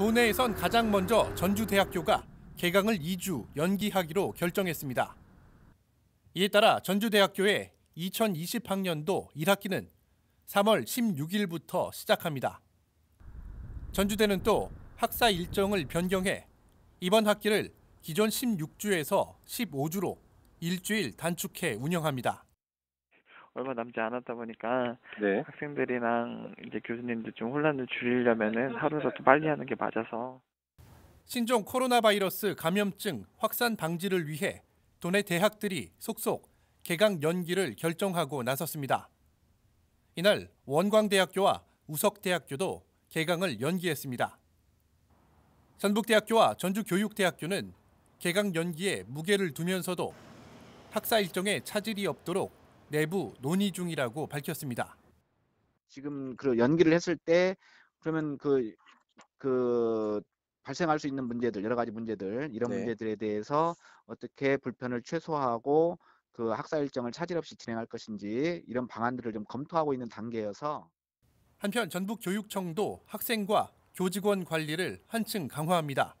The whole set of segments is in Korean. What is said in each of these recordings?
도내에선 가장 먼저 전주대학교가 개강을 2주 연기하기로 결정했습니다. 이에 따라 전주대학교의 2020학년도 1학기는 3월 16일부터 시작합니다. 전주대는 또 학사 일정을 변경해 이번 학기를 기존 16주에서 15주로 일주일 단축해 운영합니다. 얼마 남지 않았다 보니까 네. 학생들이랑 이제 교수님들 좀 혼란을 줄이려면은 하루라도 빨리 하는 게 맞아서 신종 코로나 바이러스 감염증 확산 방지를 위해 도내 대학들이 속속 개강 연기를 결정하고 나섰습니다. 이날 원광대학교와 우석대학교도 개강을 연기했습니다. 전북대학교와 전주교육대학교는 개강 연기에 무게를 두면서도 학사 일정에 차질이 없도록 내부 논의 중이라고 밝혔습니다. 지금 그 연기를 했을 때 그러면 그, 그 발생할 수 있는 문제들 여러 가지 문제들 이런 네. 문제들에 대해서 어떻게 불편을 최소화하고 그 학사 일정을 차질 없이 진행할 것인지 이런 방안들을 좀 검토하고 있는 단계여서 한편 전북교육청도 학생과 교직원 관리를 한층 강화합니다.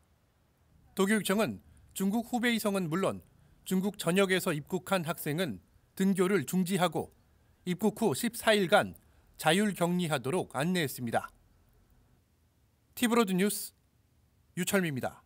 도교육청은 중국 후베이성은 물론 중국 전역에서 입국한 학생은 등교를 중지하고 입국 후 14일간 자율 격리하도록 안내했습니다. 티브로드 뉴스 유철미입니다.